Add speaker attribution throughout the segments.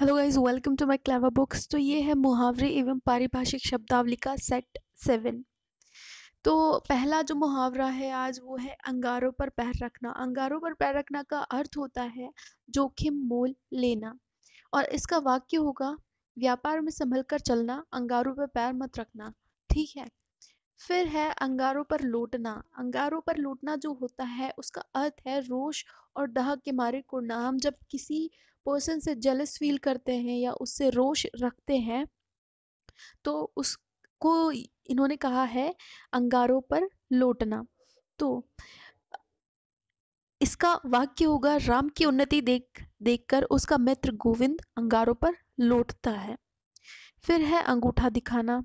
Speaker 1: hello guys welcome to my clever books तो ये है मुहावरे एवं पारिभाषिक शब्दावली का सेट सेवन तो पहला जो मुहावरा है आज वो है अंगारों पर पैर रखना अंगारों पर पैर रखना का अर्थ होता है जोखिम मोल लेना और इसका वाक्य होगा व्यापार में संभल कर चलना अंगारों पर पैर मत रखना ठीक है फिर है अंगारों पर लूटना अंगारों पर लूटना जो होता है उसका अर्थ है रोष और दाह के मारे कुरनाम जब किसी पर्सन से जेलस फील करते हैं या उससे रोष रखते हैं तो उसको इन्होंने कहा है अंगारों पर लौटना तो इसका वाक्य होगा राम की उन्नति देख देखकर उसका मित्र गोविंद अंगारों पर लौटता है फिर है अंगूठा दिखाना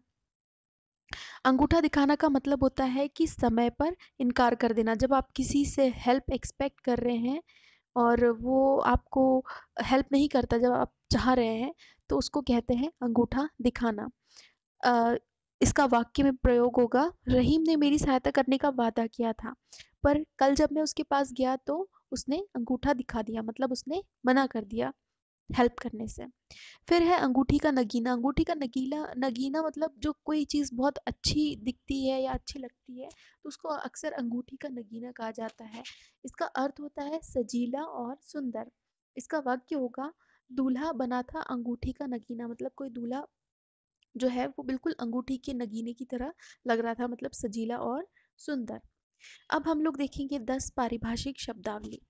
Speaker 1: अंगूठा दिखाना का मतलब होता है कि समय पर इनकार कर देना जब आप किसी से हेल्प एक्सपेक्ट कर रहे हैं और वो आपको हेल्प नहीं करता जब आप चाह रहे हैं तो उसको कहते हैं अंगूठा दिखाना इसका वाक्य में प्रयोग होगा रहीम ने मेरी सहायता करने का वादा किया था पर कल जब मैं उसके पास गया तो उसने अंगूठा दिखा दिया मतलब उसने मना कर दिया हेल्प करने से फिर है अंगूठी का नगीना अंगूठी का नगीला नगीना मतलब जो कोई चीज़ बहुत अच्छी दिखती है या अच्छी लगती है तो उसको अक्सर अंगूठी का नगीना कहा जाता है इसका अर्थ होता है सजीला और सुंदर इसका वाक्य होगा दूल्हा बना था अंगूठी का नगीना मतलब कोई दूल्हा जो है वो बिल्कुल अंगूठी के नगीने की तरह लग रहा था मतलब सजीला और सुंदर अब हम लोग देखेंगे दस पारिभाषिक शब्दावली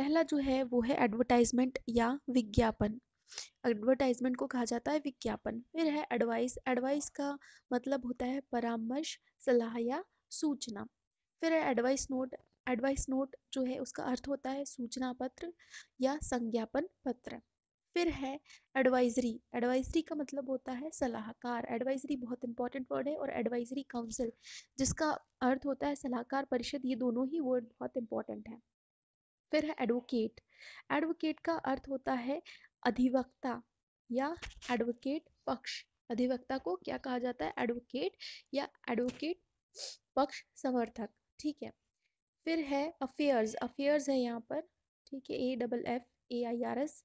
Speaker 1: पहला जो है वो है एडवर्टाइजमेंट या विज्ञापन एडवर्टाइजमेंट को कहा जाता है विज्ञापन फिर है एडवाइस एडवाइस का मतलब होता है परामर्श सलाह या सूचना फिर है एडवाइस नोट एडवाइस नोट जो है उसका अर्थ होता है सूचना पत्र या संज्ञापन पत्र फिर है एडवाइजरी एडवाइजरी का मतलब होता है सलाहकार एडवाइजरी बहुत इंपॉर्टेंट वर्ड है और एडवाइजरी काउंसिल जिसका अर्थ होता है सलाहकार परिषद ये दोनों ही वर्ड बहुत इंपॉर्टेंट है फिर है एडवोकेट एडवोकेट का अर्थ होता है अधिवक्ता या एडवोकेट पक्ष अधिवक्ता को क्या कहा जाता है एडवोकेट या एडवोकेट पक्ष समर्थक ठीक है फिर है अफेयर्स अफेयर्स है यहाँ पर ठीक है A double F A I R S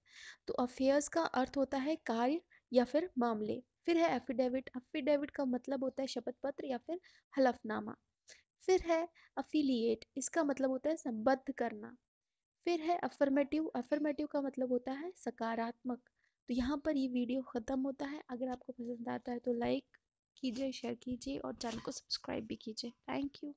Speaker 1: तो अफेयर्स का अर्थ होता है कार्य या फिर मामले फिर है एफिडेविट एफिडेविट का मतलब होता है शपथ पत्र या फिर हलफनामा फिर है अफिलिएट इसका मतलब होता है संबद्ध करना फिर है अफर्मेटिव अफर्मेटिव का मतलब होता है सकारात्मक तो यहाँ पर ये वीडियो ख़त्म होता है अगर आपको पसंद आता है तो लाइक कीजिए शेयर कीजिए और चैनल को सब्सक्राइब भी कीजिए थैंक यू